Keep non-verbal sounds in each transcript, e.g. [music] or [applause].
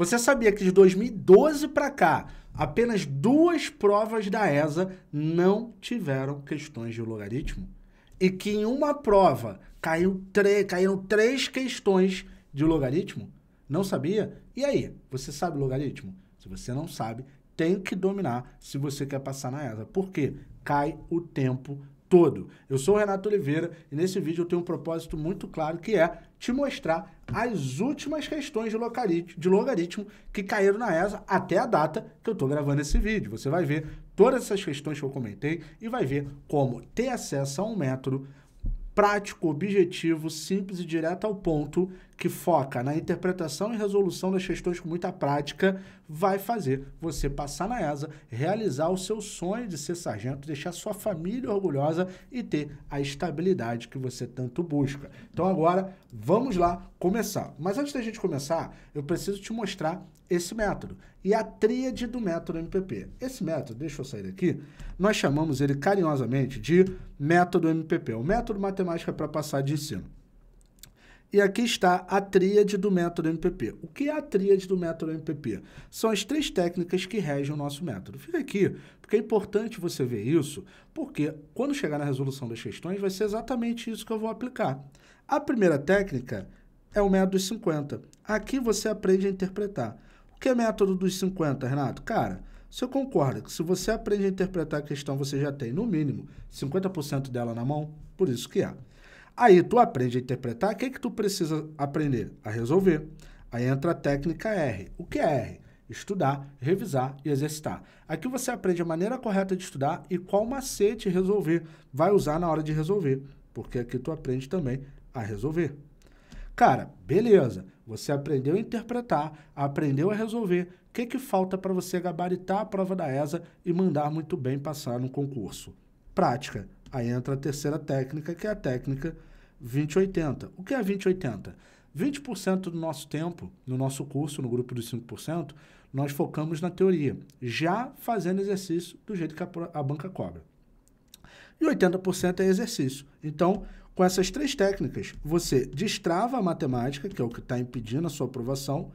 Você sabia que de 2012 para cá, apenas duas provas da ESA não tiveram questões de logaritmo? E que em uma prova caiu caíram três questões de logaritmo? Não sabia? E aí, você sabe logaritmo? Se você não sabe, tem que dominar se você quer passar na ESA. Por quê? Cai o tempo todo. Eu sou o Renato Oliveira e nesse vídeo eu tenho um propósito muito claro que é te mostrar as últimas questões de logaritmo, de logaritmo que caíram na ESA até a data que eu estou gravando esse vídeo. Você vai ver todas essas questões que eu comentei e vai ver como ter acesso a um método prático, objetivo, simples e direto ao ponto que foca na interpretação e resolução das questões com muita prática, vai fazer você passar na ESA, realizar o seu sonho de ser sargento, deixar sua família orgulhosa e ter a estabilidade que você tanto busca. Então agora, vamos lá começar. Mas antes da gente começar, eu preciso te mostrar esse método e a tríade do método MPP. Esse método, deixa eu sair daqui, nós chamamos ele carinhosamente de método MPP, o método matemática é para passar de ensino. E aqui está a tríade do método MPP. O que é a tríade do método MPP? São as três técnicas que regem o nosso método. Fica aqui, porque é importante você ver isso, porque quando chegar na resolução das questões, vai ser exatamente isso que eu vou aplicar. A primeira técnica é o método dos 50. Aqui você aprende a interpretar. O que é método dos 50, Renato? Cara, você concorda que se você aprende a interpretar a questão, você já tem, no mínimo, 50% dela na mão? Por isso que é. Aí tu aprende a interpretar, o que, é que tu precisa aprender? A resolver. Aí entra a técnica R. O que é R? Estudar, revisar e exercitar. Aqui você aprende a maneira correta de estudar e qual macete resolver vai usar na hora de resolver, porque aqui tu aprende também a resolver. Cara, beleza, você aprendeu a interpretar, aprendeu a resolver. O que, é que falta para você gabaritar a prova da ESA e mandar muito bem passar no concurso? Prática. Aí entra a terceira técnica, que é a técnica 2080. O que é 2080? 20% do nosso tempo, no nosso curso, no grupo dos 5%, nós focamos na teoria, já fazendo exercício do jeito que a, a banca cobra. E 80% é exercício. Então, com essas três técnicas, você destrava a matemática, que é o que está impedindo a sua aprovação,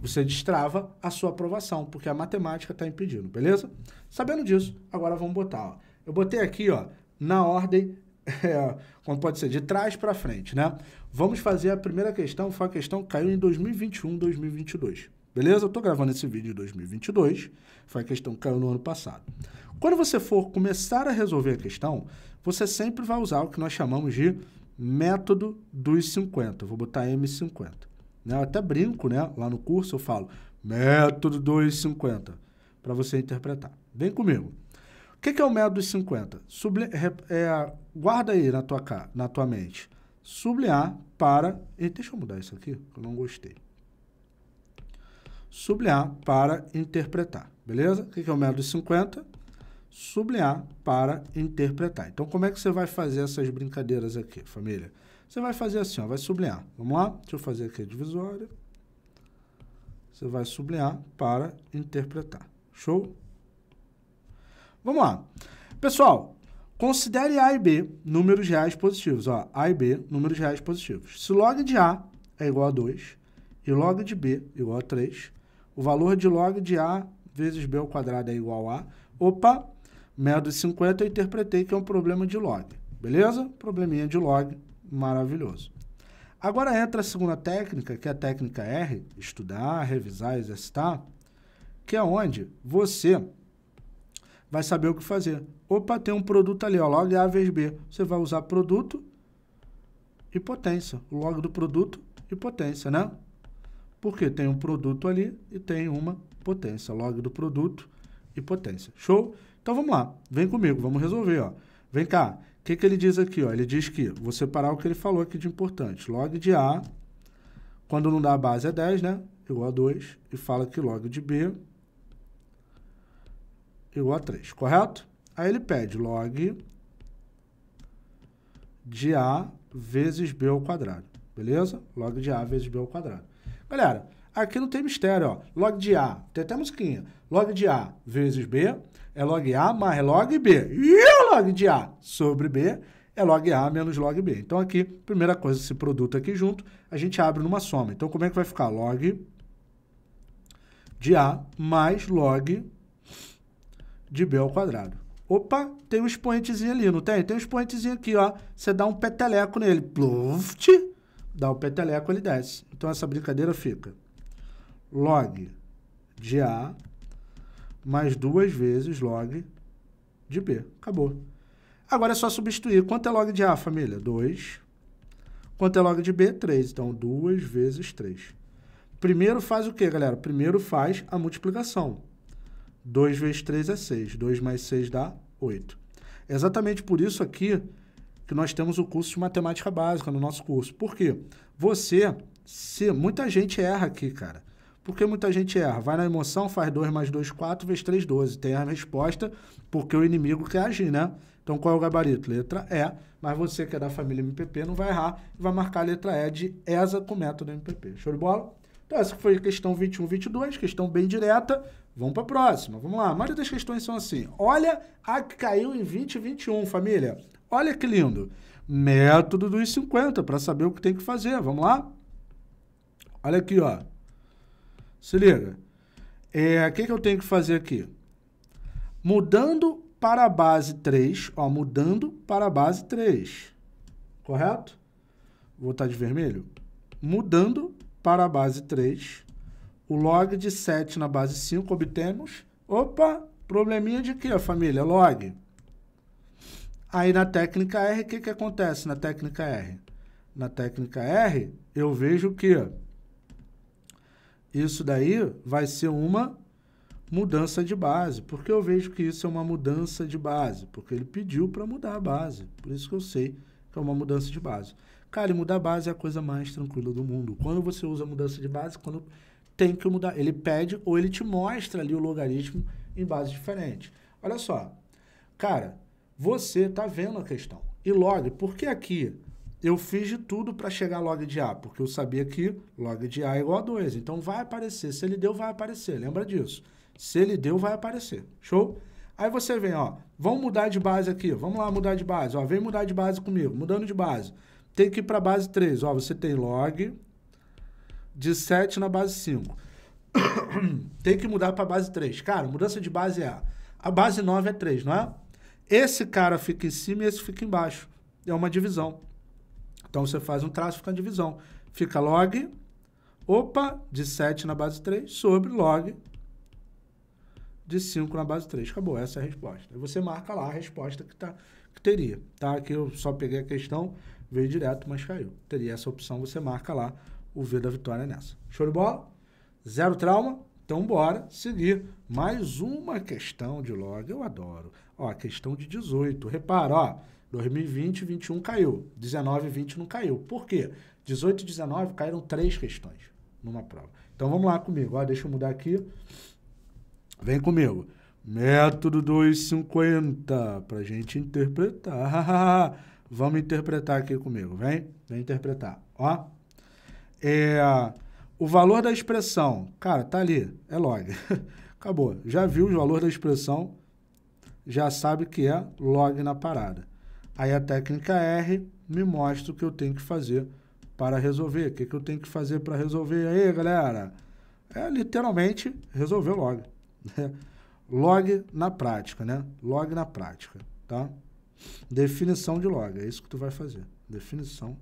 você destrava a sua aprovação, porque a matemática está impedindo, beleza? Sabendo disso, agora vamos botar. Ó. Eu botei aqui ó, na ordem [laughs] É, quando pode ser de trás para frente, né? Vamos fazer a primeira questão, foi a questão que caiu em 2021, 2022. Beleza? Eu estou gravando esse vídeo em 2022, foi a questão que caiu no ano passado. Quando você for começar a resolver a questão, você sempre vai usar o que nós chamamos de método dos 50. Eu vou botar M50. Né? Eu até brinco, né? Lá no curso eu falo método dos 50 para você interpretar. Vem comigo que, que é o método dos 50? Subli é, guarda aí na tua, na tua mente. Sublinhar para... E deixa eu mudar isso aqui, que eu não gostei. Sublinhar para interpretar, beleza? O que, que é o método dos 50? Sublinhar para interpretar. Então, como é que você vai fazer essas brincadeiras aqui, família? Você vai fazer assim, ó, vai sublinhar. Vamos lá? Deixa eu fazer aqui a divisória. Você vai sublinhar para interpretar. Show? Vamos lá. Pessoal, considere A e B números reais positivos. Ó, A e B números reais positivos. Se log de A é igual a 2 e log de B igual a 3, o valor de log de A vezes B ao quadrado é igual a Opa, Opa, de 50 eu interpretei que é um problema de log. Beleza? Probleminha de log, maravilhoso. Agora entra a segunda técnica, que é a técnica R, estudar, revisar, exercitar, que é onde você vai saber o que fazer. Opa, tem um produto ali, ó, log A vezes B. Você vai usar produto e potência. O log do produto e potência, né? Porque tem um produto ali e tem uma potência. Log do produto e potência. Show? Então vamos lá. Vem comigo, vamos resolver, ó. Vem cá. O que, que ele diz aqui? Ó? Ele diz que, vou separar o que ele falou aqui de importante. Log de A, quando não dá a base é 10, né? Igual a 2. E fala que log de B igual a 3, correto? Aí ele pede log de A vezes B ao quadrado, beleza? Log de A vezes B ao quadrado. Galera, aqui não tem mistério, ó. Log de A, tem até musiquinha. Log de A vezes B é log A mais log B. E o log de A sobre B é log A menos log B. Então aqui, primeira coisa, esse produto aqui junto, a gente abre numa soma. Então como é que vai ficar? Log de A mais log de B ao quadrado. Opa, tem um expoentezinho ali, não tem? Tem um expoentezinho aqui, ó. Você dá um peteleco nele. Pluft, dá o um peteleco, ele desce. Então, essa brincadeira fica log de A mais duas vezes log de B. Acabou. Agora é só substituir. Quanto é log de A, família? 2. Quanto é log de B? 3. Então, 2 vezes 3. Primeiro faz o quê, galera? Primeiro faz a multiplicação. 2 vezes 3 é 6. 2 mais 6 dá 8. É exatamente por isso aqui que nós temos o curso de matemática básica no nosso curso. Por quê? Você, se muita gente erra aqui, cara. Por que muita gente erra? Vai na emoção, faz 2 mais 2, 4, vezes 3, 12. Tem a resposta porque o inimigo quer agir, né? Então, qual é o gabarito? Letra E. Mas você que é da família MPP não vai errar e vai marcar a letra E de ESA com método MPP. Show de bola? Então, essa foi a questão 21, 22, questão bem direta. Vamos para a próxima. Vamos lá. Mais das questões são assim. Olha a que caiu em 2021, família. Olha que lindo. Método dos 50 para saber o que tem que fazer. Vamos lá? Olha aqui, ó. Se liga. É, o é, que, que eu tenho que fazer aqui? Mudando para a base 3, ó, mudando para a base 3, correto? Vou botar de vermelho. Mudando para a base 3, o log de 7 na base 5 obtemos... Opa, probleminha de quê, família? Log. Aí na técnica R, o que, que acontece na técnica R? Na técnica R, eu vejo que isso daí vai ser uma mudança de base. Porque eu vejo que isso é uma mudança de base? Porque ele pediu para mudar a base. Por isso que eu sei que é uma mudança de base. Cara, e mudar a base é a coisa mais tranquila do mundo. Quando você usa mudança de base, quando tem que mudar. Ele pede ou ele te mostra ali o logaritmo em base diferente. Olha só, cara, você tá vendo a questão. E log, por que aqui eu fiz de tudo para chegar log de A? Porque eu sabia que log de A é igual a 2. Então vai aparecer. Se ele deu, vai aparecer. Lembra disso. Se ele deu, vai aparecer. Show? Aí você vem, ó, vamos mudar de base aqui. Vamos lá mudar de base. Ó, vem mudar de base comigo. Mudando de base. Tem que ir para base 3. Ó, você tem log de 7 na base 5. [coughs] Tem que mudar para base 3. Cara, mudança de base é A. A base 9 é 3, não é? Esse cara fica em cima e esse fica embaixo. É uma divisão. Então você faz um traço, fica uma divisão. Fica log, opa, de 7 na base 3, sobre log de 5 na base 3. Acabou, essa é a resposta. você marca lá a resposta que, tá, que teria. Tá? Aqui eu só peguei a questão, veio direto, mas caiu. Teria essa opção, você marca lá o V da vitória é nessa. Show de bola? Zero trauma? Então bora seguir mais uma questão de log, eu adoro. Ó, questão de 18. Repara, ó, 2020 21 caiu, 19 20 não caiu. Por quê? 18 e 19 caíram três questões numa prova. Então vamos lá comigo, ó, deixa eu mudar aqui. Vem comigo. Método 250 para gente interpretar. [laughs] vamos interpretar aqui comigo, vem? Vem interpretar. Ó. É, o valor da expressão, cara, tá ali, é log. [laughs] Acabou. Já viu o valor da expressão, já sabe que é log na parada. Aí a técnica R me mostra o que eu tenho que fazer para resolver. O que, que eu tenho que fazer para resolver aí, galera? É literalmente resolver log. Né? log na prática, né? Log na prática, tá? Definição de log, é isso que tu vai fazer. Definição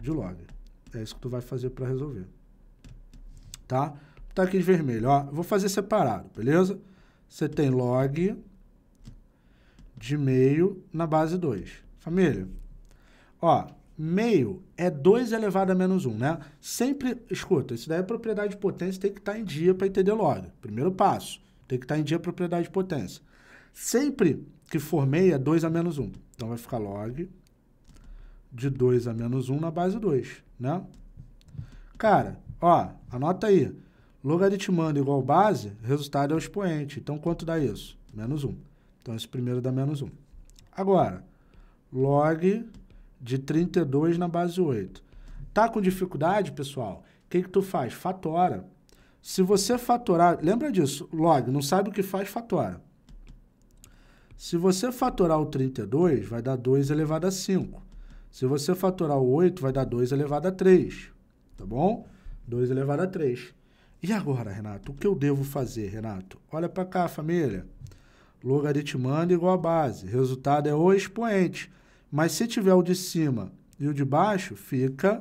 de log. É isso que tu vai fazer para resolver. Tá? Tá aqui de vermelho, ó. Vou fazer separado, beleza? Você tem log de meio na base 2. Família, ó, meio é 2 elevado a menos 1, um, né? Sempre, escuta, isso daí é propriedade de potência, tem que estar tá em dia para entender log. Primeiro passo, tem que estar tá em dia propriedade de potência. Sempre que for meio é 2 a menos 1. Um. Então vai ficar log de 2 a menos 1 um na base 2 né? Cara, ó, anota aí. Logaritmando igual base, resultado é o expoente. Então, quanto dá isso? Menos 1. Então, esse primeiro dá menos 1. Agora, log de 32 na base 8. Tá com dificuldade, pessoal? O que, que tu faz? Fatora. Se você fatorar, lembra disso, log, não sabe o que faz, fatora. Se você fatorar o 32, vai dar 2 elevado a 5. Se você faturar 8, vai dar 2 elevado a 3, tá bom? 2 elevado a 3. E agora, Renato, o que eu devo fazer, Renato? Olha para cá, família. Logaritmando igual a base. Resultado é o expoente. Mas se tiver o de cima e o de baixo, fica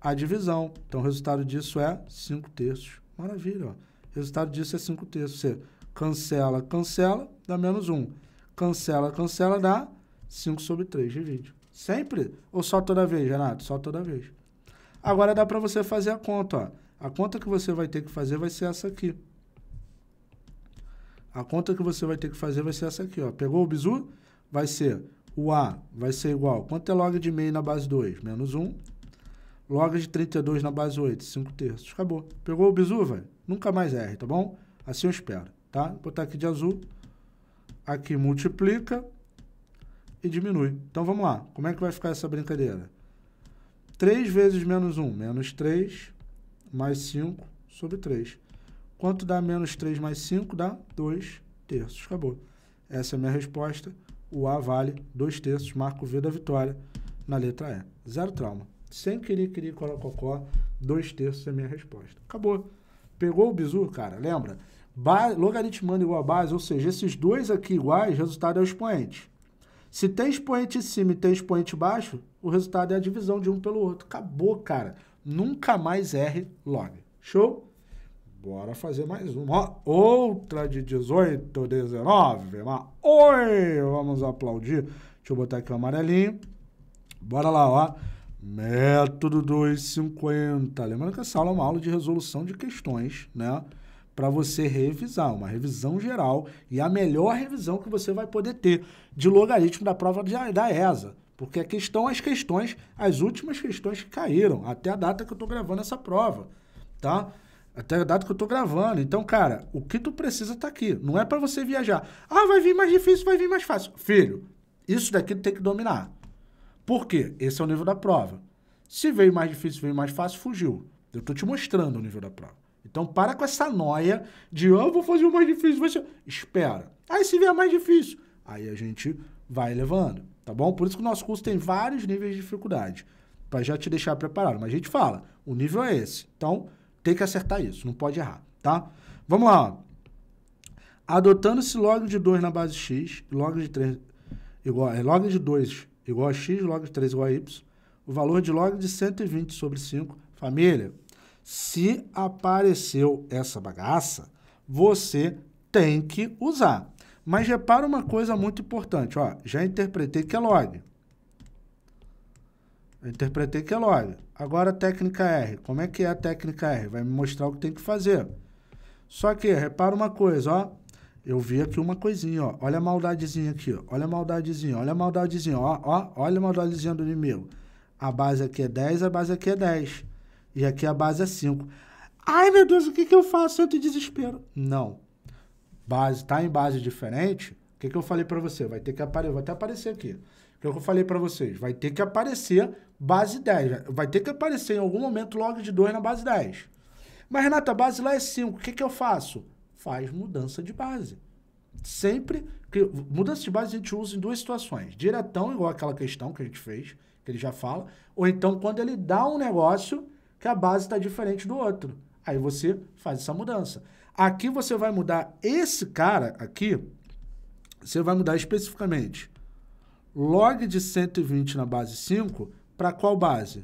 a divisão. Então, o resultado disso é 5 terços. Maravilha, ó. Resultado disso é 5 terços. Você cancela, cancela, dá menos 1. Cancela, cancela, dá 5 sobre 3, divide. Sempre? Ou só toda vez, Renato? Só toda vez. Agora dá para você fazer a conta, ó. A conta que você vai ter que fazer vai ser essa aqui. A conta que você vai ter que fazer vai ser essa aqui, ó. Pegou o bizu? Vai ser o A, vai ser igual. Quanto é log de meio na base 2? Menos 1. Log de 32 na base 8, 5 terços. Acabou. Pegou o bizu, velho? Nunca mais erre, tá bom? Assim eu espero, tá? Vou botar aqui de azul. Aqui multiplica e diminui. Então vamos lá. Como é que vai ficar essa brincadeira? 3 vezes menos 1, menos 3, mais 5 sobre 3. Quanto dá menos 3 mais 5? Dá 2 terços. Acabou. Essa é a minha resposta. O A vale 2 terços. Marco V da vitória na letra E. Zero trauma. Sem querer, querer, corococó, 2 terços é a minha resposta. Acabou. Pegou o bizu, cara? Lembra? Ba logaritmando igual a base, ou seja, esses dois aqui iguais, resultado é o expoente. Se tem expoente em cima e tem expoente baixo, o resultado é a divisão de um pelo outro. Acabou, cara. Nunca mais R log. Show? Bora fazer mais uma. outra de 18, 19. Uma. Oi! Vamos aplaudir. Deixa eu botar aqui o amarelinho. Bora lá, ó. Método 250. Lembrando que essa aula é uma aula de resolução de questões, né? para você revisar, uma revisão geral e a melhor revisão que você vai poder ter de logaritmo da prova da ESA. Porque aqui estão as questões, as últimas questões que caíram, até a data que eu estou gravando essa prova, tá? Até a data que eu estou gravando. Então, cara, o que tu precisa tá aqui. Não é para você viajar. Ah, vai vir mais difícil, vai vir mais fácil. Filho, isso daqui tem que dominar. Por quê? Esse é o nível da prova. Se veio mais difícil, veio mais fácil, fugiu. Eu estou te mostrando o nível da prova. Então para com essa noia de ah, oh, vou fazer o mais difícil, você Espera. Aí se vier mais difícil, aí a gente vai levando, tá bom? Por isso que o nosso curso tem vários níveis de dificuldade, para já te deixar preparado. Mas a gente fala, o nível é esse. Então tem que acertar isso, não pode errar, tá? Vamos lá. Adotando-se log de 2 na base x, log de 3 igual, é, log de 2 igual a x, log de 3 igual a y, o valor de log de 120 sobre 5, família, se apareceu essa bagaça, você tem que usar. Mas repara uma coisa muito importante, ó, já interpretei que é Eu interpretei que é log. Agora a técnica R. Como é que é a técnica R? Vai me mostrar o que tem que fazer. Só que, repara uma coisa, ó. Eu vi aqui uma coisinha, ó. Olha a maldadezinha aqui, ó. Olha a maldadezinha, olha a maldadezinha, ó, ó. Olha a maldadezinha do inimigo. A base aqui é 10, a base aqui é 10. E aqui a base é 5. Ai, meu Deus, o que, que eu faço? Eu te desespero. Não. Base, tá em base diferente. O que, que eu falei para você? Vai ter que aparecer, vai até aparecer aqui. O que eu falei para vocês? Vai ter que aparecer base 10. Vai ter que aparecer em algum momento log de 2 na base 10. Mas, Renata, a base lá é 5. O que, que eu faço? Faz mudança de base. Sempre que mudança de base a gente usa em duas situações. Diretão, igual aquela questão que a gente fez, que ele já fala, ou então quando ele dá um negócio que a base está diferente do outro. Aí você faz essa mudança. Aqui você vai mudar esse cara aqui, você vai mudar especificamente log de 120 na base 5 para qual base?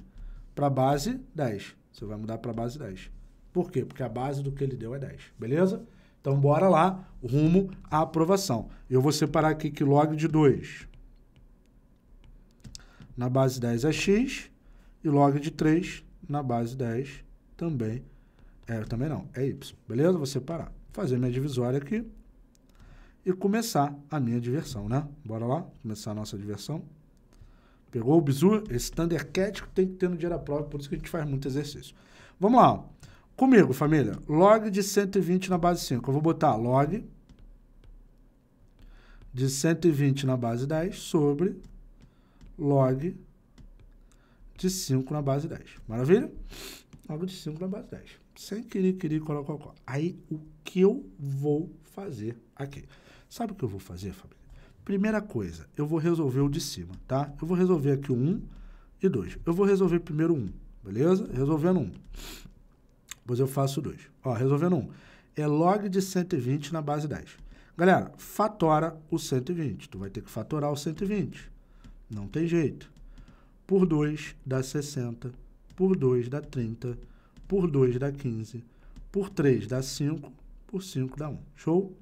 Para base 10. Você vai mudar para base 10. Por quê? Porque a base do que ele deu é 10, beleza? Então bora lá, rumo à aprovação. Eu vou separar aqui que log de 2 na base 10 é x e log de 3 na base 10 também, é, também não, é Y, beleza? Vou separar, fazer minha divisória aqui e começar a minha diversão, né? Bora lá, começar a nossa diversão. Pegou o bizu? Esse Thundercat tem que ter no dinheiro prova por isso que a gente faz muito exercício. Vamos lá, comigo, família, log de 120 na base 5, eu vou botar log de 120 na base 10 sobre log de 5 na base 10. Maravilha? 9 de 5 na base 10. Sem querer, querer, colocar. Colo. Aí, o que eu vou fazer aqui? Sabe o que eu vou fazer, família? Primeira coisa, eu vou resolver o de cima, tá? Eu vou resolver aqui o 1 e 2. Eu vou resolver primeiro o um, 1, beleza? Resolvendo 1. Um. Depois eu faço 2. Ó, resolvendo 1. Um. É log de 120 na base 10. Galera, fatora o 120. Tu vai ter que fatorar o 120. Não tem jeito por 2 dá 60, por 2 dá 30, por 2 dá 15, por 3 dá 5, por 5 dá 1. Show?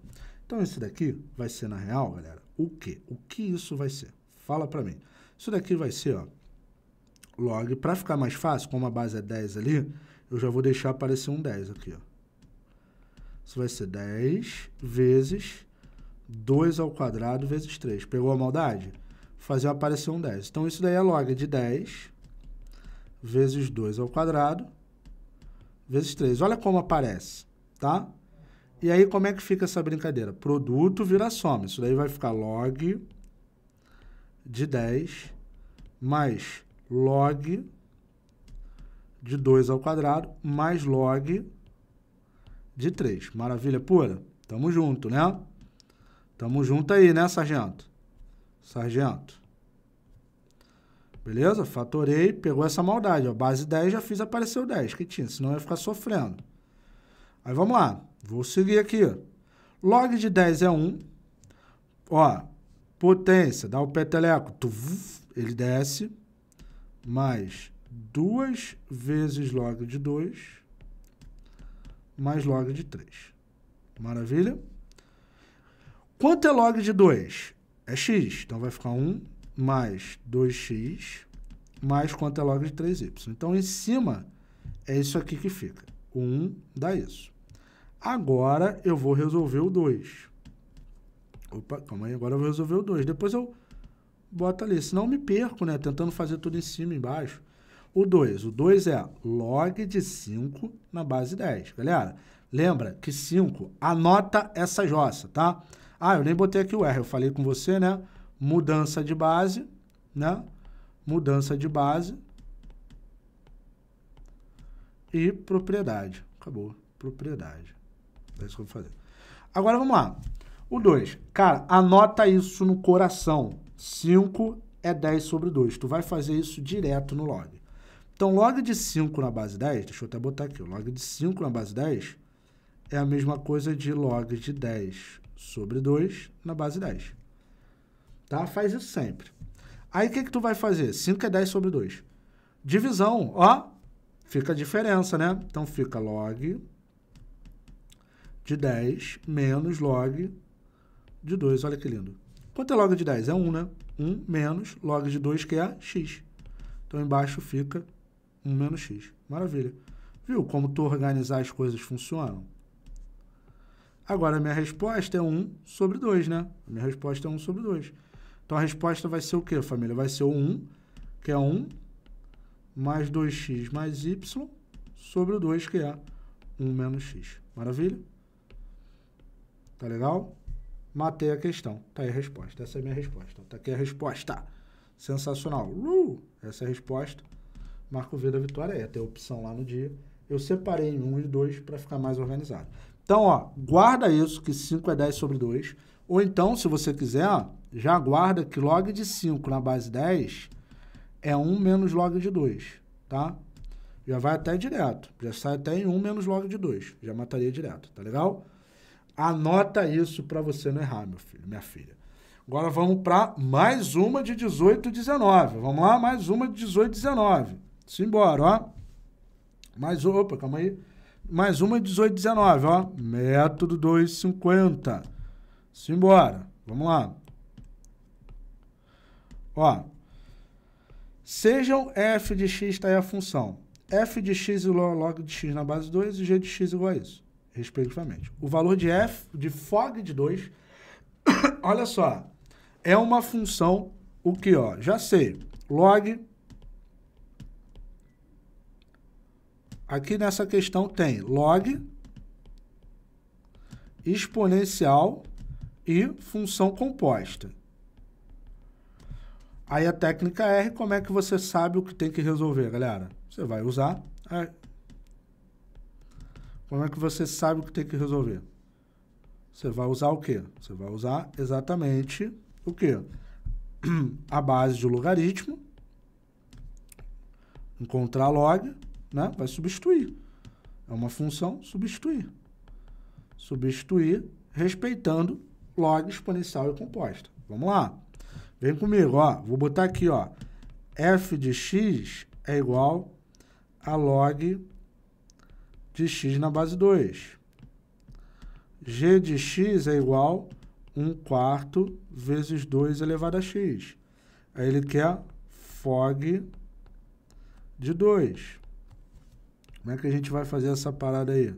Então, esse daqui vai ser, na real, galera, o quê? O que isso vai ser? Fala para mim. Isso daqui vai ser, ó, log. Para ficar mais fácil, como a base é 10 ali, eu já vou deixar aparecer um 10 aqui, ó. Isso vai ser 10 vezes 2 ao quadrado vezes 3. Pegou a maldade? fazer aparecer um 10. Então, isso daí é log de 10 vezes 2 ao quadrado vezes 3. Olha como aparece, tá? E aí, como é que fica essa brincadeira? Produto vira soma. Isso daí vai ficar log de 10 mais log de 2 ao quadrado mais log de 3. Maravilha pura? Tamo junto, né? Tamo junto aí, né, sargento? sargento. Beleza? Fatorei, pegou essa maldade. Ó. Base 10, já fiz aparecer o 10 que tinha, senão eu ia ficar sofrendo. Aí vamos lá. Vou seguir aqui. Log de 10 é 1. Ó, potência, dá o peteleco. Tuf, ele desce. Mais 2 vezes log de 2. Mais log de 3. Maravilha? Quanto é log de 2? é x. Então vai ficar 1 mais 2x mais quanto é log de 3y. Então em cima é isso aqui que fica. O 1 dá isso. Agora eu vou resolver o 2. Opa, calma aí, agora eu vou resolver o 2. Depois eu boto ali, senão eu me perco, né? Tentando fazer tudo em cima e embaixo. O 2, o 2 é log de 5 na base 10. Galera, lembra que 5, anota essa jossa, tá? Ah, eu nem botei aqui o R, eu falei com você, né? Mudança de base, né? Mudança de base e propriedade. Acabou, propriedade. É isso que eu vou fazer. Agora vamos lá. O 2. Cara, anota isso no coração. 5 é 10 sobre 2. Tu vai fazer isso direto no log. Então, log de 5 na base 10, deixa eu até botar aqui, log de 5 na base 10 é a mesma coisa de log de 10 sobre 2 na base 10. Tá? Faz isso sempre. Aí o que, que tu vai fazer? 5 é 10 sobre 2. Divisão, ó, fica a diferença, né? Então fica log de 10 menos log de 2. Olha que lindo. Quanto é log de 10? É 1, né? 1 menos log de 2, que é x. Então embaixo fica 1 menos x. Maravilha. Viu como tu organizar as coisas funcionam? Agora, a minha resposta é 1 sobre 2, né? A minha resposta é 1 sobre 2. Então, a resposta vai ser o quê, família? Vai ser o 1, que é 1, mais 2x mais y, sobre o 2, que é 1 menos x. Maravilha? Tá legal? Matei a questão. Tá aí a resposta. Essa é a minha resposta. Tá aqui a resposta. Sensacional. Uh! Essa é a resposta. Marco V da vitória é tem opção lá no dia. Eu separei em 1 um e 2 para ficar mais organizado. Então, ó, guarda isso, que 5 é 10 sobre 2. Ou então, se você quiser, ó, já guarda que log de 5 na base 10 é 1 menos log de 2, tá? Já vai até direto, já sai até em 1 menos log de 2, já mataria direto, tá legal? Anota isso para você não errar, meu filho, minha filha. Agora vamos para mais uma de 18 e 19. Vamos lá, mais uma de 18 e 19. Simbora, ó. Mais, opa, calma aí mais uma 18,19, ó. Método 2,50. Simbora. Vamos lá. Ó. Sejam f de x, está aí a função. f de x igual log de x na base 2 e g de x igual a isso, respectivamente. O valor de f, de fog de 2, [coughs] olha só, é uma função, o que, ó, já sei, log Aqui nessa questão tem log, exponencial e função composta. Aí a técnica R, como é que você sabe o que tem que resolver, galera? Você vai usar. A... Como é que você sabe o que tem que resolver? Você vai usar o quê? Você vai usar exatamente o quê? [clears throat] A base de logaritmo, encontrar log, né? Vai substituir. É uma função substituir. Substituir respeitando log exponencial e composta. Vamos lá. Vem comigo, ó. Vou botar aqui, ó. f de x é igual a log de x na base 2. g de x é igual 1 quarto vezes 2 elevado a x. Aí ele quer fog de 2. Como é que a gente vai fazer essa parada aí?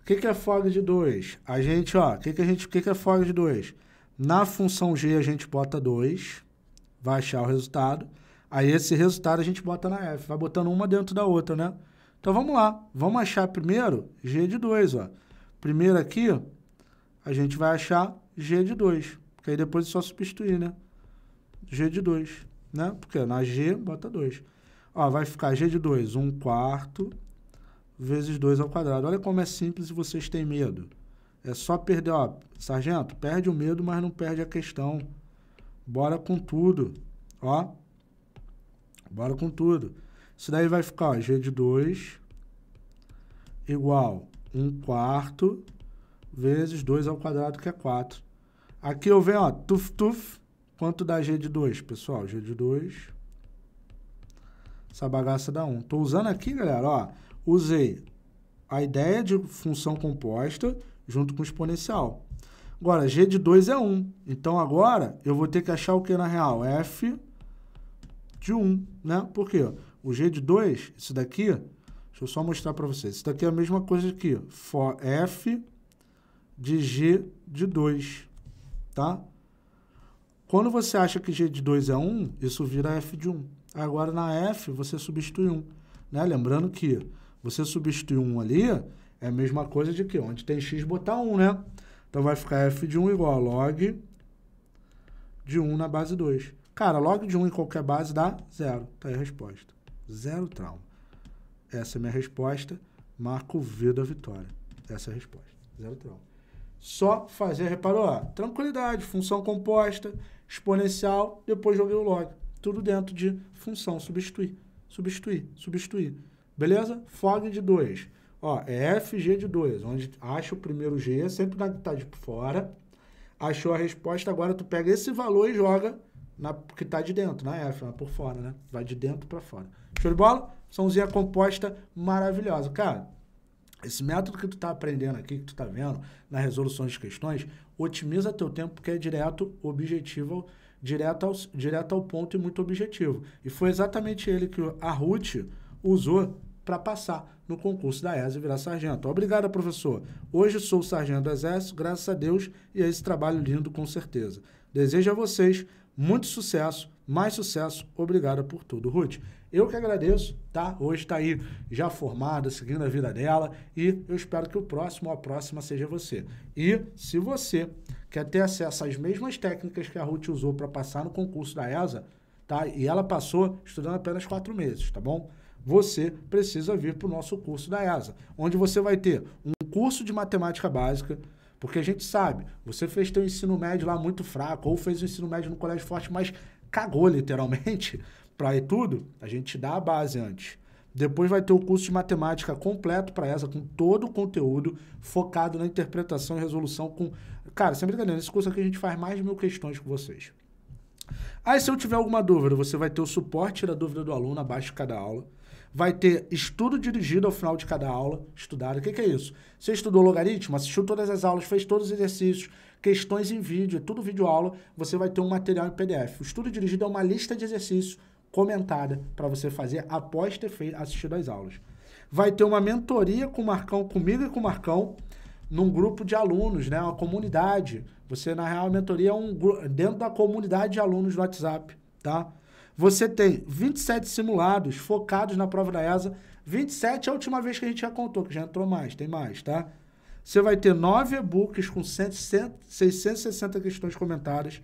O que, que é fog de 2? A gente, ó, o que, que, a gente, que, que é fog de 2? Na função g a gente bota 2, vai achar o resultado. Aí esse resultado a gente bota na f, vai botando uma dentro da outra, né? Então vamos lá, vamos achar primeiro g de 2, ó. Primeiro aqui, a gente vai achar g de 2, porque aí depois é só substituir, né? g de 2 né? Porque na G, bota 2. vai ficar G de 2, 1 um quarto vezes 2 ao quadrado. Olha como é simples e vocês têm medo. É só perder, ó, sargento, perde o medo, mas não perde a questão. Bora com tudo, ó. Bora com tudo. Isso daí vai ficar, ó, G de 2 igual 1 quarto vezes 2 ao quadrado, que é 4. Aqui eu venho, ó, tuf, tuf, Quanto dá G de 2, pessoal? G de 2. Essa bagaça dá 1. Estou usando aqui, galera, ó, usei a ideia de função composta junto com exponencial. Agora, G de 2 é 1. Então, agora, eu vou ter que achar o que na real? F de 1, né? Por quê? O G de 2, isso daqui, deixa eu só mostrar para vocês. Isso daqui é a mesma coisa aqui, for F de G de 2, Tá? Quando você acha que G de 2 é 1, isso vira F de 1. Agora, na F, você substitui 1. Né? Lembrando que você substitui 1 ali, é a mesma coisa de que onde tem x, botar 1, né? Então, vai ficar F de 1 igual a log de 1 na base 2. Cara, log de 1 em qualquer base dá 0. Está aí a resposta. Zero trauma. Essa é a minha resposta. Marco V da vitória. Essa é a resposta. Zero trauma. Só fazer, reparou? tranquilidade, função composta, exponencial, depois joguei o log. Tudo dentro de função, substituir, substituir, substituir. Beleza? Fog de 2. Ó, é FG de 2, onde acha o primeiro G, é sempre na que está de fora. Achou a resposta, agora tu pega esse valor e joga na que está de dentro, na F, por fora, né? Vai de dentro para fora. Show de bola? Sãozinha composta maravilhosa. Cara, esse método que tu está aprendendo aqui, que tu está vendo na resolução de questões, otimiza teu tempo porque é direto, objetivo, direto ao, direto ao ponto e muito objetivo. E foi exatamente ele que a Ruth usou para passar no concurso da ESA e virar sargento. Obrigado, professor. Hoje sou sargento do Exército, graças a Deus, e a é esse trabalho lindo com certeza. Desejo a vocês muito sucesso, mais sucesso. Obrigada por tudo, Ruth. Eu que agradeço, tá? Hoje está aí já formada, seguindo a vida dela e eu espero que o próximo ou a próxima seja você. E se você quer ter acesso às mesmas técnicas que a Ruth usou para passar no concurso da ESA, tá? E ela passou estudando apenas quatro meses, tá bom? Você precisa vir para o nosso curso da ESA, onde você vai ter um curso de matemática básica, porque a gente sabe, você fez teu ensino médio lá muito fraco, ou fez o ensino médio no colégio forte, mas cagou literalmente, para tudo, a gente dá a base antes. Depois vai ter o curso de matemática completo para essa, com todo o conteúdo focado na interpretação e resolução com... Cara, sem brincadeira, nesse curso aqui a gente faz mais de mil questões com vocês. Aí se eu tiver alguma dúvida, você vai ter o suporte da dúvida do aluno abaixo de cada aula. Vai ter estudo dirigido ao final de cada aula, estudado. O que, que é isso? Você estudou logaritmo, assistiu todas as aulas, fez todos os exercícios, questões em vídeo, é tudo vídeo aula, você vai ter um material em PDF. O estudo dirigido é uma lista de exercícios comentada para você fazer após ter feito, assistido às aulas. Vai ter uma mentoria com o Marcão, comigo e com o Marcão, num grupo de alunos, né? Uma comunidade. Você, na real, a mentoria é um dentro da comunidade de alunos do WhatsApp, tá? Você tem 27 simulados focados na prova da ESA. 27 é a última vez que a gente já contou, que já entrou mais, tem mais, tá? Você vai ter nove e-books com 100, 100, 660 questões comentadas.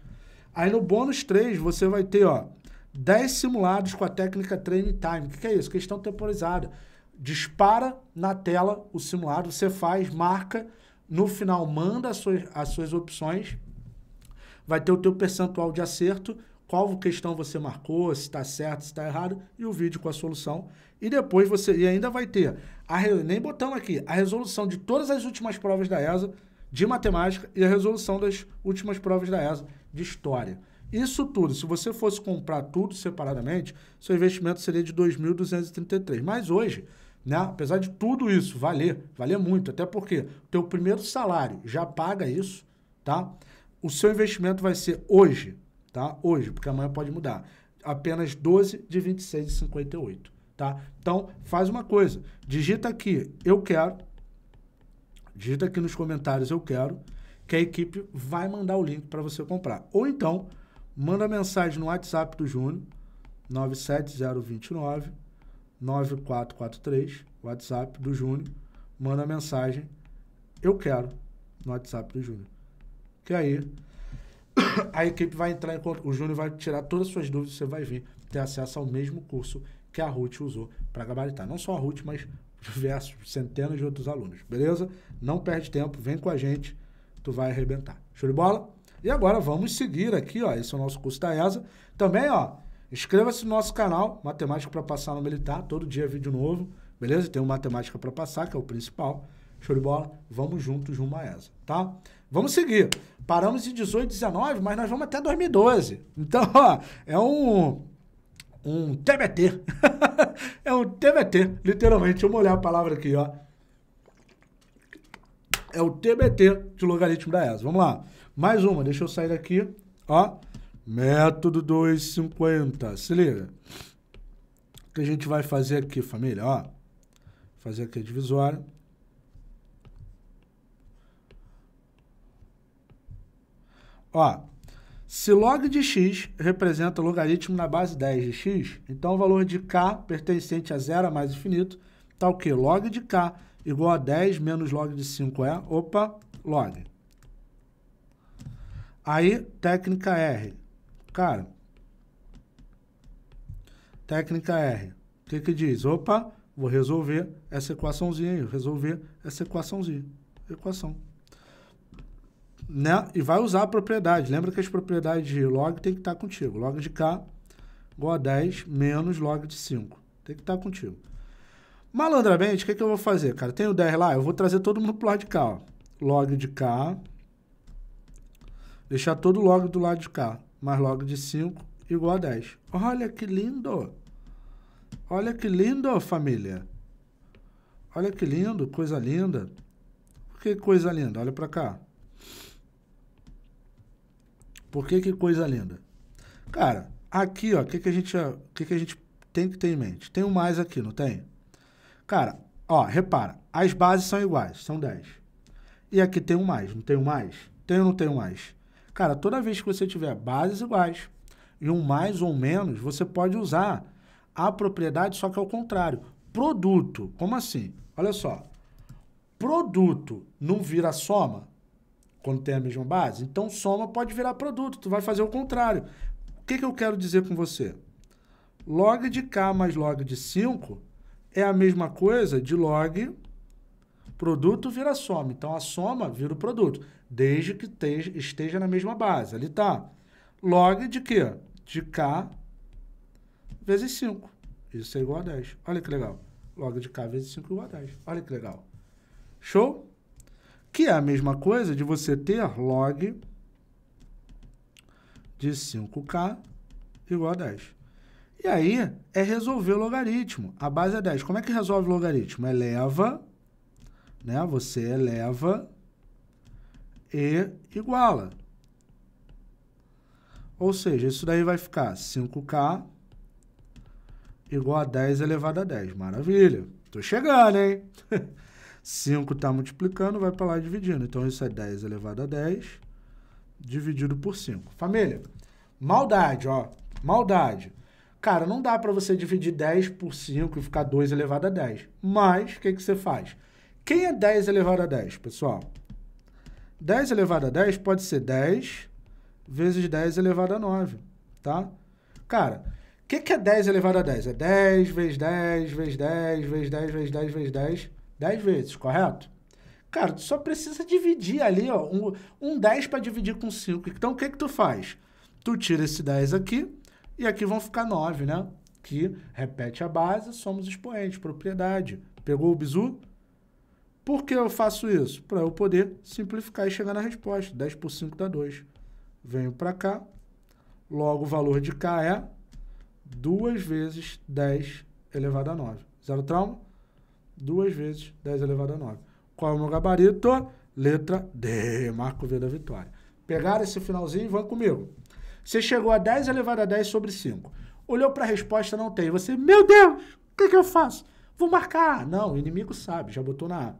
Aí no bônus 3, você vai ter, ó, 10 simulados com a técnica Train time. O que, que é isso? Questão temporizada. Dispara na tela o simulado, você faz, marca, no final manda as suas, as suas opções, vai ter o teu percentual de acerto, qual questão você marcou, se está certo, se está errado, e o vídeo com a solução. E depois você e ainda vai ter, a, nem botamos aqui, a resolução de todas as últimas provas da ESA de matemática e a resolução das últimas provas da ESA de história. Isso tudo, se você fosse comprar tudo separadamente, seu investimento seria de 2.233. Mas hoje, né, apesar de tudo isso valer, valer muito, até porque o teu primeiro salário já paga isso, tá? O seu investimento vai ser hoje, tá? Hoje, porque amanhã pode mudar. Apenas 12 de 26,58, tá? Então, faz uma coisa. Digita aqui, eu quero. Digita aqui nos comentários, eu quero. Que a equipe vai mandar o link para você comprar. Ou então, Manda mensagem no WhatsApp do Júnior, 97029 9443, WhatsApp do Júnior. Manda mensagem, eu quero, no WhatsApp do Júnior. Que aí [coughs] a equipe vai entrar em contato, o Júnior vai tirar todas as suas dúvidas, você vai vir ter acesso ao mesmo curso que a Ruth usou para gabaritar. Não só a Ruth, mas [laughs] diversos, centenas de outros alunos, beleza? Não perde tempo, vem com a gente tu vai arrebentar. Show de bola? E agora vamos seguir aqui, ó. Esse é o nosso curso da ESA. Também, ó, inscreva-se no nosso canal, Matemática para Passar no Militar. Todo dia é vídeo novo, beleza? Tem o Matemática para Passar, que é o principal. Show de bola? Vamos juntos rumo à ESA, tá? Vamos seguir. Paramos em 18, 19, mas nós vamos até 2012. Então, ó, é um um TBT. [laughs] é um TBT, literalmente. eu molhar a palavra aqui, ó. É o TBT de logaritmo da ESA. Vamos lá. Mais uma, deixa eu sair daqui. Ó, método 250. Se liga. O que a gente vai fazer aqui, família? Ó, fazer aqui a divisória. Ó, se log de x representa logaritmo na base 10 de x, então o valor de k pertencente a zero a mais infinito Tá o quê? Log de K igual a 10 menos log de 5 é, opa, log. Aí, técnica R. Cara, técnica R. O que que diz? Opa, vou resolver essa equaçãozinha aí, resolver essa equaçãozinha. Equação. Né? E vai usar a propriedade. Lembra que as propriedades de log tem que estar contigo. Log de K igual a 10 menos log de 5. Tem que estar contigo. Malandramente, o que, que eu vou fazer, cara? Tenho 10 lá, eu vou trazer todo mundo pro lado de cá, ó. Log de cá. Deixar todo log do lado de cá. Mais log de 5 igual a 10. Olha que lindo! Olha que lindo, família! Olha que lindo, coisa linda. Por Que coisa linda? Olha pra cá. Por que que coisa linda? Cara, aqui, ó, o que que a gente, que que a gente tem que ter em mente? Tem um mais aqui, não tem? Cara, ó, repara, as bases são iguais, são 10. E aqui tem um mais, não tem um mais? Tem ou não tem um mais? Cara, toda vez que você tiver bases iguais e um mais ou menos, você pode usar a propriedade, só que ao contrário. Produto, como assim? Olha só, produto não vira soma quando tem a mesma base? Então, soma pode virar produto, tu vai fazer o contrário. O que, que eu quero dizer com você? Log de K mais log de 5 é a mesma coisa de log produto vira soma. Então, a soma vira o produto, desde que esteja na mesma base. Ali está. Log de quê? De K vezes 5. Isso é igual a 10. Olha que legal. Log de K vezes 5 é igual a 10. Olha que legal. Show? Que é a mesma coisa de você ter log de 5K igual a 10. E aí é resolver o logaritmo. A base é 10. Como é que resolve o logaritmo? Eleva, né? Você eleva e iguala. Ou seja, isso daí vai ficar 5K igual a 10 elevado a 10. Maravilha. Tô chegando, hein? 5 [laughs] está multiplicando, vai para lá dividindo. Então, isso é 10 elevado a 10 dividido por 5. Família, maldade, ó. Maldade. Cara, não dá para você dividir 10 por 5 e ficar 2 elevado a 10. Mas, o que, que você faz? Quem é 10 elevado a 10, pessoal? 10 elevado a 10 pode ser 10 vezes 10 elevado a 9, tá? Cara, o que, que é 10 elevado a 10? É 10 vezes 10 vezes 10 vezes 10 vezes 10 vezes 10, 10 vezes, correto? Cara, tu só precisa dividir ali, ó, um, um 10 para dividir com 5. Então, o que que tu faz? Tu tira esse 10 aqui, e aqui vão ficar nove, né? Que repete a base, somos expoentes, propriedade. Pegou o bizu? Por que eu faço isso? Para eu poder simplificar e chegar na resposta. 10 por 5 dá 2. Venho para cá. Logo, o valor de K é 2 vezes 10 elevado a 9. Zero trauma? 2 vezes 10 elevado a 9. Qual é o meu gabarito? Letra D. Marco V da vitória. Pegaram esse finalzinho? Vão comigo. Você chegou a 10 elevado é a 10 sobre 5. Olhou para a resposta, não tem. Você, meu Deus, o que, que eu faço? Vou marcar. Não, o inimigo sabe, já botou na A.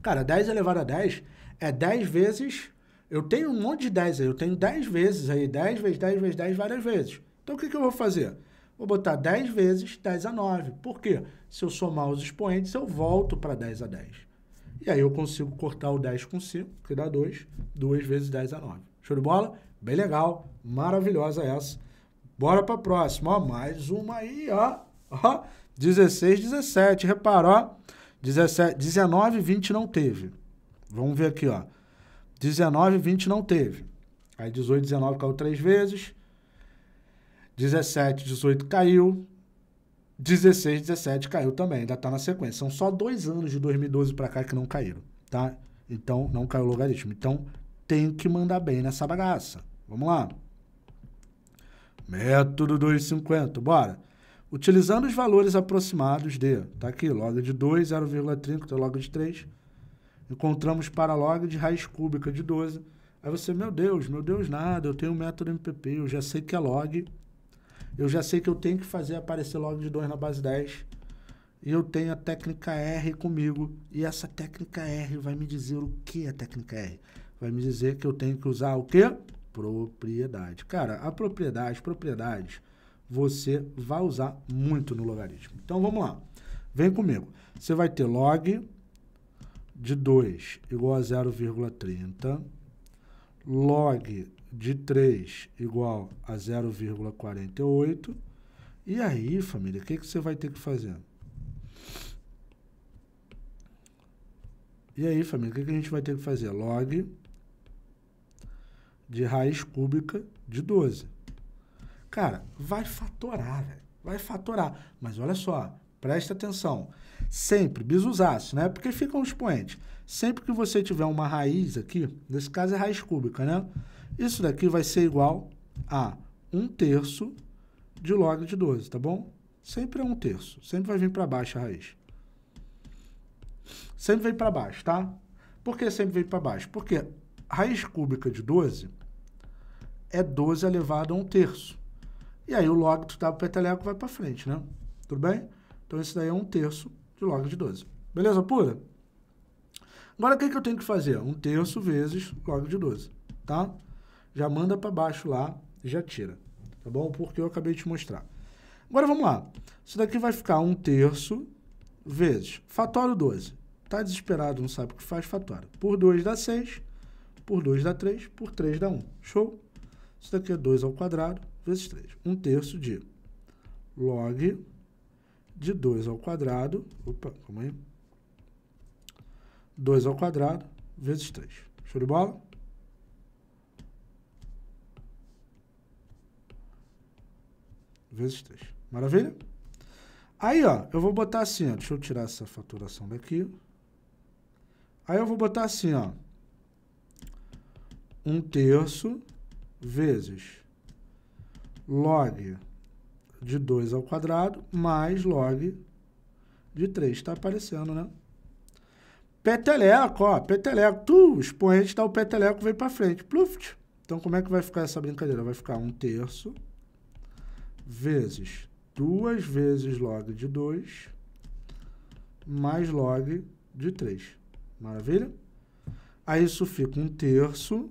Cara, 10 elevado é a 10 é 10 vezes. Eu tenho um monte de 10 aí, eu tenho 10 vezes aí, 10 vezes 10 vezes 10 várias vezes. Então o que, que eu vou fazer? Vou botar 10 vezes 10 a 9. Por quê? Se eu somar os expoentes, eu volto para 10 a 10. E aí eu consigo cortar o 10 com 5, que dá 2, 2 vezes 10 a 9. Show de bola? Bem legal, maravilhosa essa. Bora para a próxima, ó, mais uma aí, ó. ó 16, 17, repara, ó. 17, 19, 20 não teve. Vamos ver aqui, ó. 19, 20 não teve. Aí 18, 19 caiu três vezes. 17, 18 caiu. 16, 17 caiu também, ainda está na sequência. São só dois anos de 2012 para cá que não caíram, tá? Então, não caiu logaritmo. Então, tem que mandar bem nessa bagaça. Vamos lá. Método 250, bora. Utilizando os valores aproximados de, tá aqui, log de 2, 0,30, log de 3, encontramos para log de raiz cúbica de 12. Aí você, meu Deus, meu Deus, nada, eu tenho o método MPP, eu já sei que é log, eu já sei que eu tenho que fazer aparecer log de 2 na base 10, e eu tenho a técnica R comigo, e essa técnica R vai me dizer o que é a técnica R? Vai me dizer que eu tenho que usar o quê? propriedade. Cara, a propriedade, propriedade, você vai usar muito no logaritmo. Então, vamos lá. Vem comigo. Você vai ter log de 2 igual a 0,30, log de 3 igual a 0,48, e aí, família, o que, que você vai ter que fazer? E aí, família, o que, que a gente vai ter que fazer? Log de raiz cúbica de 12. Cara, vai fatorar, velho. Vai fatorar. Mas olha só, presta atenção. Sempre, bisuzaço, né? Porque fica um expoente. Sempre que você tiver uma raiz aqui, nesse caso é raiz cúbica, né? Isso daqui vai ser igual a 1 terço de log de 12, tá bom? Sempre é 1 terço. Sempre vai vir para baixo a raiz. Sempre vem para baixo, tá? Por que sempre vem para baixo? Porque raiz cúbica de 12 é 12 elevado a 1 terço. E aí o log do W peteleco vai para frente, né? Tudo bem? Então isso daí é 1 terço de log de 12. Beleza pura? Agora o que, que eu tenho que fazer? 1 terço vezes log de 12, tá? Já manda para baixo lá e já tira, tá bom? Porque eu acabei de te mostrar. Agora vamos lá. Isso daqui vai ficar 1 terço vezes fatório 12. Tá desesperado, não sabe o que faz fatório. Por 2 dá 6, por 2 dá 3, por 3 dá 1. Show? Show? Isso daqui é 2 ao quadrado vezes 3. 1 um terço de log de 2 ao quadrado. Opa, calma aí. 2 ao quadrado vezes 3. Show de bola? Vezes 3. Maravilha? Aí, ó, eu vou botar assim, ó. Deixa eu tirar essa faturação daqui. Aí eu vou botar assim, ó. 1 um terço vezes log de 2 ao quadrado mais log de 3. Está aparecendo, né? Peteleco, ó, peteleco. Tu, expoente está o peteleco, vem para frente. Pluft. Então, como é que vai ficar essa brincadeira? Vai ficar 1 um terço vezes 2 vezes log de 2 mais log de 3. Maravilha? Aí isso fica 1 um terço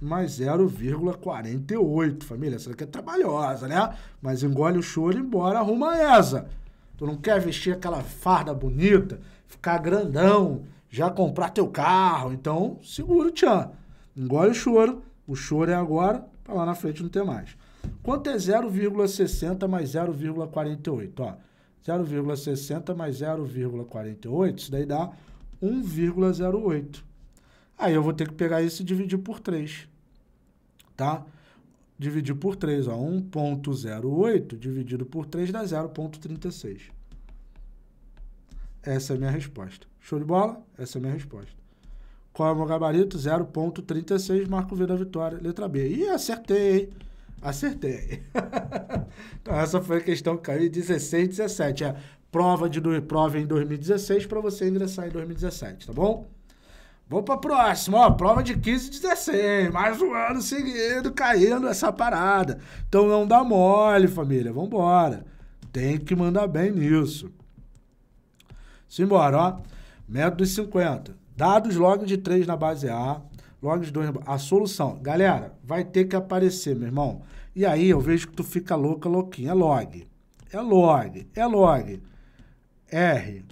mais 0,48. Família, essa daqui é trabalhosa, né? Mas engole o choro e embora, arruma essa. Tu não quer vestir aquela farda bonita, ficar grandão, já comprar teu carro. Então, segura o tchan. Engole o choro. O choro é agora, pra lá na frente não ter mais. Quanto é 0,60 mais 0,48? Ó, 0,60 mais 0,48, isso daí dá 1,08. Aí eu vou ter que pegar isso e dividir por 3 tá? Dividir por 3, ó, 1.08 dividido por 3 dá 0.36. Essa é a minha resposta. Show de bola? Essa é a minha resposta. Qual é o meu gabarito? 0.36, marco V da vitória, letra B. E acertei, Acertei. [laughs] então, essa foi a questão que caiu em 16, 17. É prova, de, prova em 2016 para você ingressar em 2017, tá bom? Vou pra próxima, ó, prova de 15 e 16, mais um ano seguido caindo essa parada. Então não dá mole, família, vambora. Tem que mandar bem nisso. Simbora, ó. Método 50. Dados log de 3 na base A, log de 2 na A solução, galera, vai ter que aparecer, meu irmão. E aí eu vejo que tu fica louca, louquinha. É log. É log. É log. R.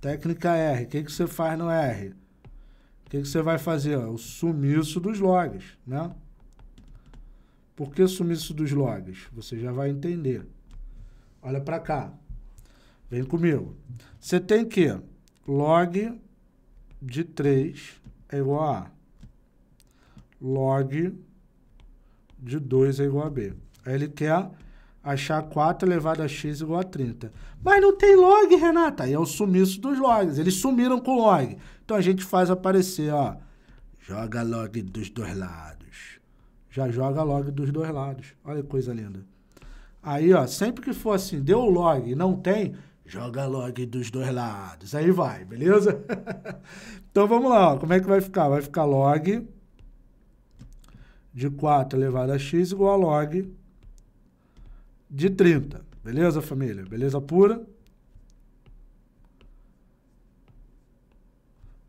Técnica R. O que, que você faz no R? O que, que você vai fazer? É o sumiço dos logs, né? Por que sumiço dos logs? Você já vai entender. Olha para cá. Vem comigo. Você tem que log de 3 é igual a A. Log de 2 é igual a B. Aí ele quer achar 4 elevado a x igual a 30. Mas não tem log, Renata. Aí é o sumiço dos logs. Eles sumiram com log. Então a gente faz aparecer, ó. Joga log dos dois lados. Já joga log dos dois lados. Olha que coisa linda. Aí, ó, sempre que for assim, deu o log e não tem, joga log dos dois lados. Aí vai, beleza? [laughs] então vamos lá, ó, como é que vai ficar? Vai ficar log de 4 elevado a x igual a log de 30. Beleza, família? Beleza pura?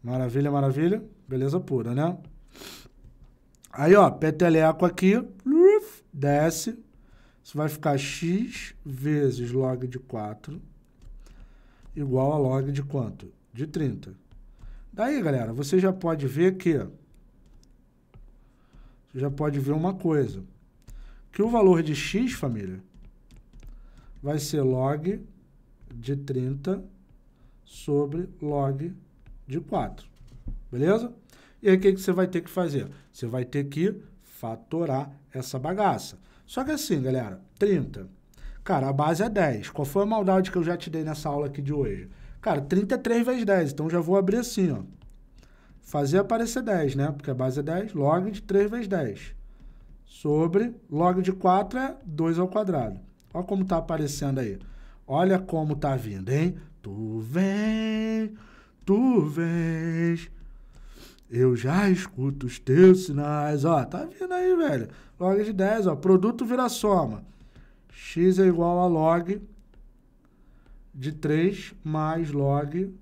Maravilha, maravilha. Beleza pura, né? Aí, ó, peteleco aqui. Desce. Isso vai ficar x vezes log de 4 igual a log de quanto? De 30. Daí, galera, você já pode ver que... Você já pode ver uma coisa. Que o valor de x, família, vai ser log de 30 sobre log de de 4. Beleza? E aí o que, que você vai ter que fazer? Você vai ter que fatorar essa bagaça. Só que assim, galera, 30. Cara, a base é 10. Qual foi a maldade que eu já te dei nessa aula aqui de hoje? Cara, 33 vezes 10. Então já vou abrir assim, ó. Fazer aparecer 10, né? Porque a base é 10. Log de 3 vezes 10. Sobre log de 4 é 2 ao quadrado. Olha como tá aparecendo aí. Olha como tá vindo, hein? Tu vem tu vens. Eu já escuto os teus sinais. Ó, tá vindo aí, velho. Log de 10, ó. Produto vira soma. X é igual a log de 3 mais log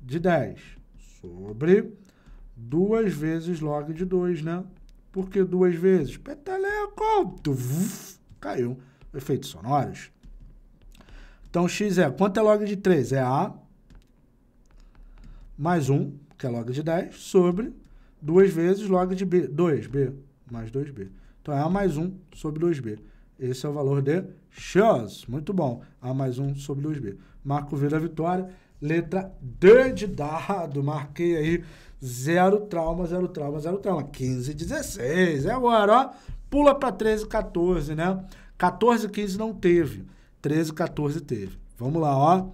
de 10. Sobre 2 vezes log de 2, né? Por que duas vezes? Peteleco! Caiu. Efeitos sonoros. Então, x é... Quanto é log de 3? É A mais 1, que é log de 10, sobre 2 vezes log de b, 2b, mais 2b. Então é a mais 1 sobre 2b. Esse é o valor de Chance. Muito bom. A mais 1 sobre 2b. Marco V da vitória. Letra D de dado. Marquei aí. Zero trauma, zero trauma, zero trauma. 15, 16. É agora, ó. Pula para 13, 14, né? 14, 15 não teve. 13, 14 teve. Vamos lá, ó.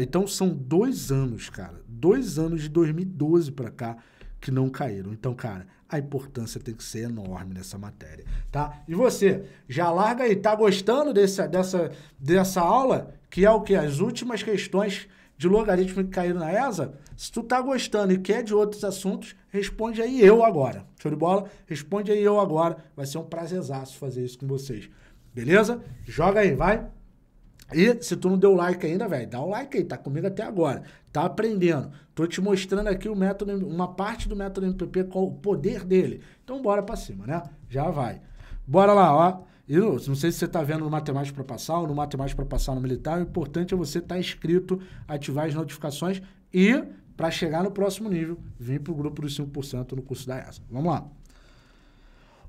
Então são dois anos, cara dois anos de 2012 para cá que não caíram. Então, cara, a importância tem que ser enorme nessa matéria, tá? E você, já larga aí, tá gostando dessa, dessa, dessa aula? Que é o que? As últimas questões de logaritmo que caíram na ESA? Se tu tá gostando e quer de outros assuntos, responde aí eu agora. Show de bola? Responde aí eu agora. Vai ser um prazerzaço fazer isso com vocês. Beleza? Joga aí, vai! E se tu não deu like ainda, velho, dá o like aí, tá comigo até agora, tá aprendendo. Tô te mostrando aqui o método, uma parte do método MPP, qual o poder dele. Então bora pra cima, né? Já vai. Bora lá, ó. E não sei se você está vendo no Matemática para Passar ou no Matemática para Passar no Militar, o importante é você estar tá inscrito, ativar as notificações e, para chegar no próximo nível, vir para o grupo dos 5% no curso da ESA. Vamos lá.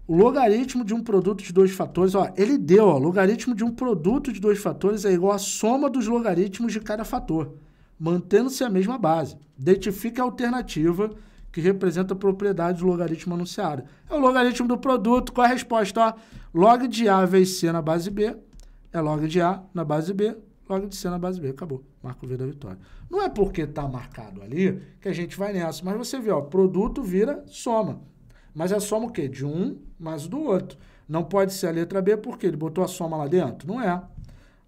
O logaritmo de um produto de dois fatores, ó, ele deu, ó, logaritmo de um produto de dois fatores é igual à soma dos logaritmos de cada fator, mantendo-se a mesma base. Identifique a alternativa que representa a propriedade do logaritmo anunciado. É o logaritmo do produto, qual é a resposta? Ó, log de A vezes C na base B é log de A na base B, log de C na base B, acabou. Marco V da vitória. Não é porque está marcado ali que a gente vai nessa, mas você vê, ó, produto vira soma. Mas é a soma o quê? De um mais do outro. Não pode ser a letra B porque ele botou a soma lá dentro? Não é.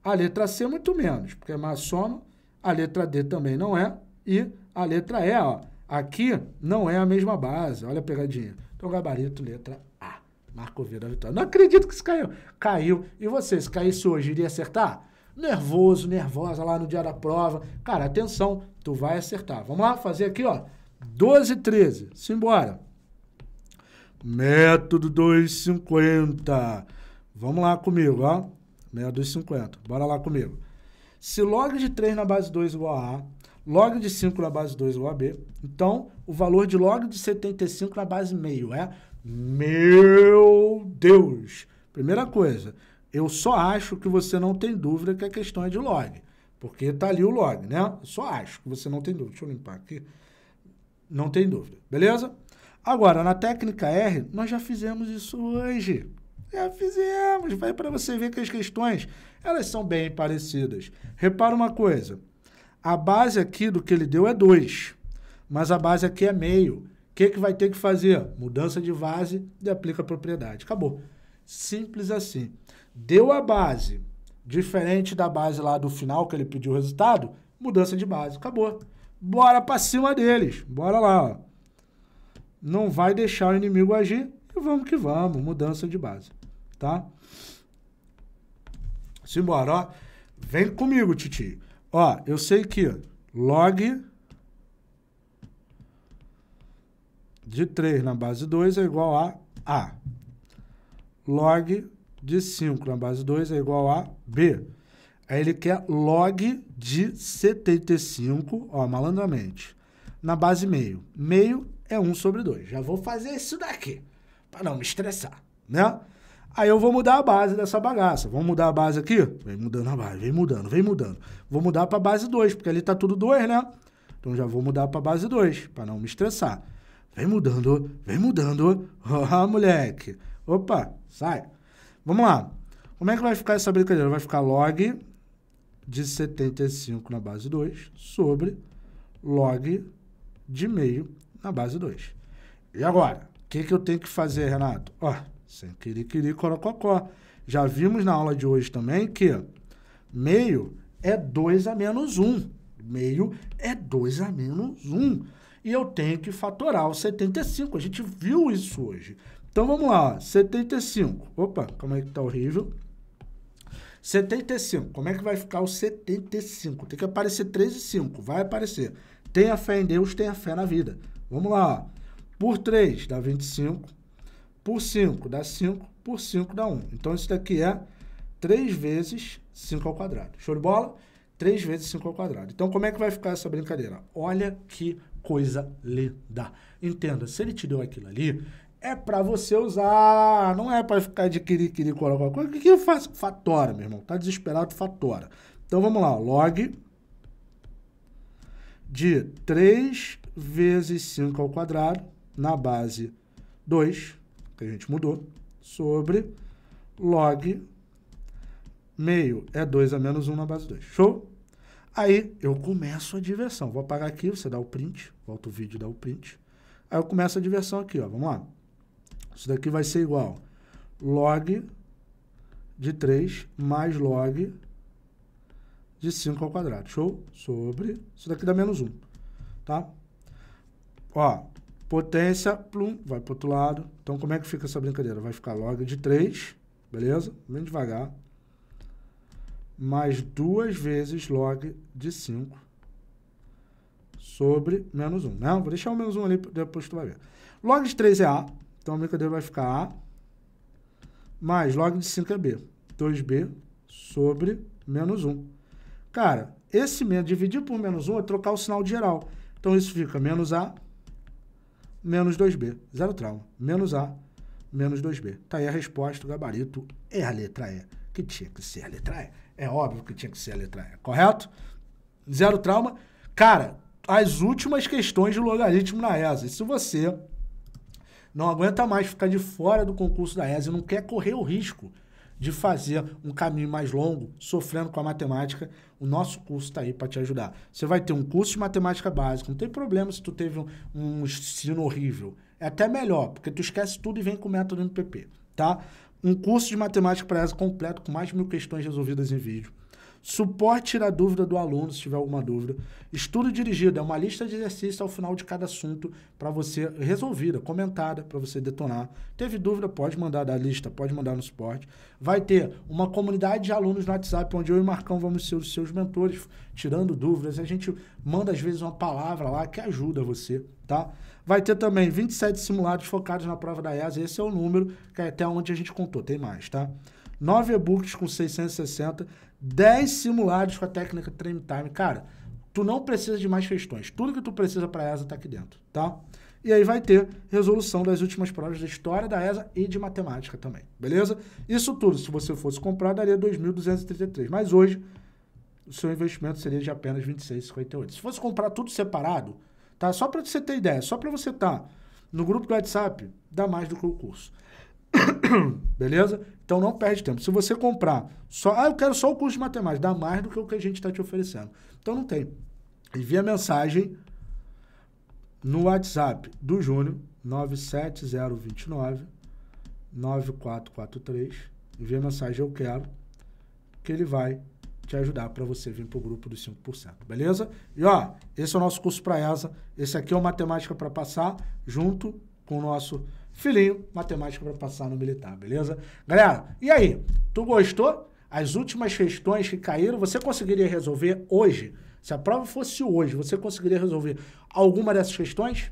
A letra C, muito menos, porque é mais soma. A letra D também não é. E a letra E, ó, aqui não é a mesma base. Olha a pegadinha. Então, gabarito, letra A. Marco da Vitória. Não acredito que isso caiu. Caiu. E você, se caísse hoje, iria acertar? Nervoso, nervosa lá no dia da prova. Cara, atenção, tu vai acertar. Vamos lá fazer aqui, ó. 12, 13. Simbora. Método 250. Vamos lá comigo, ó. Método 250. Bora lá comigo. Se log de 3 na base 2 igual a A, log de 5 na base 2 igual a B, então o valor de log de 75 na base meio é... Meu Deus! Primeira coisa, eu só acho que você não tem dúvida que a questão é de log. Porque tá ali o log, né? Eu só acho que você não tem dúvida. Deixa eu limpar aqui. Não tem dúvida, beleza? Agora, na técnica R, nós já fizemos isso hoje. Já fizemos. Vai para você ver que as questões, elas são bem parecidas. Repara uma coisa. A base aqui do que ele deu é 2, mas a base aqui é meio. O que, que vai ter que fazer? Mudança de base e aplica a propriedade. Acabou. Simples assim. Deu a base, diferente da base lá do final que ele pediu o resultado, mudança de base. Acabou. Bora para cima deles. Bora lá, ó não vai deixar o inimigo agir e vamos que vamos, mudança de base, tá? Simbora, ó. Vem comigo, Titi. Ó, eu sei que log de 3 na base 2 é igual a A. Log de 5 na base 2 é igual a B. Aí ele quer log de 75, ó, malandramente, na base meio. Meio é 1 sobre 2. Já vou fazer isso daqui, para não me estressar, né? Aí eu vou mudar a base dessa bagaça. Vamos mudar a base aqui? Vem mudando a base, vem mudando, vem mudando. Vou mudar para base 2, porque ali tá tudo 2, né? Então já vou mudar para base 2, para não me estressar. Vem mudando, vem mudando. Ah, [laughs] moleque. Opa, sai. Vamos lá. Como é que vai ficar essa brincadeira? Vai ficar log de 75 na base 2 sobre log de meio na base 2. E agora, o que, que eu tenho que fazer, Renato? Ó, sem querer, querer, corococó. Já vimos na aula de hoje também que meio é 2 a menos 1. Um. Meio é 2 a menos 1. Um. E eu tenho que fatorar o 75. A gente viu isso hoje. Então vamos lá, 75. Opa, como é que está horrível? 75. Como é que vai ficar o 75? Tem que aparecer 3 e 5. Vai aparecer. Tenha fé em Deus, tenha fé na vida. Vamos lá. Por 3 dá 25. Por 5 dá 5. Por 5 dá 1. Então, isso daqui é 3 vezes 5 ao quadrado. Show de bola? 3 vezes 5 ao quadrado. Então, como é que vai ficar essa brincadeira? Olha que coisa linda. Entenda, se ele te deu aquilo ali, é para você usar, não é para ficar de querer querer, colocar coisa. O que, que eu faço? Fatora, meu irmão. Tá desesperado, fatora. Então, vamos lá. Log de 3 vezes 5 ao quadrado, na base 2, que a gente mudou, sobre log meio é 2 a menos 1 na base 2. Show? Aí eu começo a diversão. Vou apagar aqui, você dá o print, volta o vídeo, e dá o print. Aí eu começo a diversão aqui, ó. Vamos lá. Isso daqui vai ser igual log de 3 mais log de 5 ao quadrado. Show? Sobre. Isso daqui dá menos 1. Tá? Ó, potência, plum, vai para outro lado. Então, como é que fica essa brincadeira? Vai ficar log de 3, beleza? Bem devagar. Mais duas vezes log de 5 sobre menos 1, né? Vou deixar o menos 1 ali, depois tu vai ver. Log de 3 é A, então a brincadeira vai ficar A, mais log de 5 é B. 2B sobre menos 1. Cara, esse menos, dividir por menos 1 é trocar o sinal de geral. Então, isso fica menos A menos 2B. Zero trauma. Menos A, menos 2B. Tá aí a resposta, o gabarito é a letra E, que tinha que ser a letra E. É óbvio que tinha que ser a letra E, correto? Zero trauma. Cara, as últimas questões de logaritmo na ESA. E se você não aguenta mais ficar de fora do concurso da ESA e não quer correr o risco de fazer um caminho mais longo, sofrendo com a matemática, o nosso curso está aí para te ajudar. Você vai ter um curso de matemática básica, não tem problema se tu teve um, um ensino horrível. É até melhor, porque tu esquece tudo e vem com o método MPP, tá? Um curso de matemática para essa completo, com mais de mil questões resolvidas em vídeo. Suporte na dúvida do aluno, se tiver alguma dúvida. Estudo dirigido é uma lista de exercícios ao final de cada assunto para você resolvida, comentada, para você detonar. Teve dúvida, pode mandar da lista, pode mandar no suporte. Vai ter uma comunidade de alunos no WhatsApp, onde eu e Marcão vamos ser os seus mentores, tirando dúvidas. A gente manda, às vezes, uma palavra lá que ajuda você, tá? Vai ter também 27 simulados focados na prova da ESA. Esse é o número que é até onde a gente contou, tem mais, tá? 9 e-books com 660 10 simulados com a técnica Train Time. Cara, tu não precisa de mais questões. Tudo que tu precisa para a ESA está aqui dentro, tá? E aí vai ter resolução das últimas provas da história da ESA e de matemática também, beleza? Isso tudo, se você fosse comprar, daria 2.233. Mas hoje, o seu investimento seria de apenas 26,58. Se fosse comprar tudo separado, tá? Só para você ter ideia, só para você estar tá no grupo do WhatsApp, dá mais do que o curso. [coughs] Beleza? Então não perde tempo. Se você comprar só, ah, eu quero só o curso de matemática, dá mais do que o que a gente está te oferecendo. Então não tem. Envia mensagem no WhatsApp do Júnior, 97029 9443. Envia mensagem eu quero, que ele vai te ajudar para você vir para o grupo dos 5%, beleza? E ó, esse é o nosso curso para ESA, esse aqui é o Matemática para Passar, junto com o nosso filhinho, matemática para passar no militar, beleza? Galera, e aí? Tu gostou? As últimas questões que caíram, você conseguiria resolver hoje? Se a prova fosse hoje, você conseguiria resolver alguma dessas questões?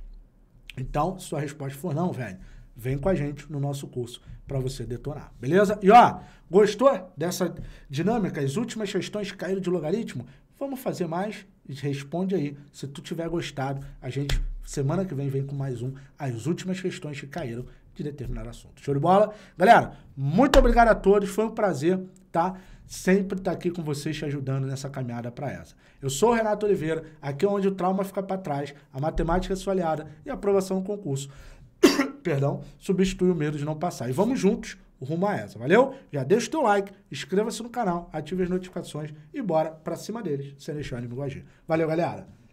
Então, se sua resposta for não, velho, vem com a gente no nosso curso para você detonar, beleza? E ó, gostou dessa dinâmica? As últimas questões que caíram de logaritmo? Vamos fazer mais? Responde aí. Se tu tiver gostado, a gente Semana que vem vem com mais um, as últimas questões que caíram de determinado assunto. Show de bola? Galera, muito obrigado a todos, foi um prazer, tá? Sempre estar tá aqui com vocês, te ajudando nessa caminhada para essa. Eu sou o Renato Oliveira, aqui é onde o trauma fica para trás, a matemática é sua aliada e a aprovação no é concurso. [coughs] Perdão, substitui o medo de não passar. E vamos juntos rumo a essa, valeu? Já deixa o teu like, inscreva-se no canal, ative as notificações e bora pra cima deles, sem deixar o inimigo agir. Valeu, galera!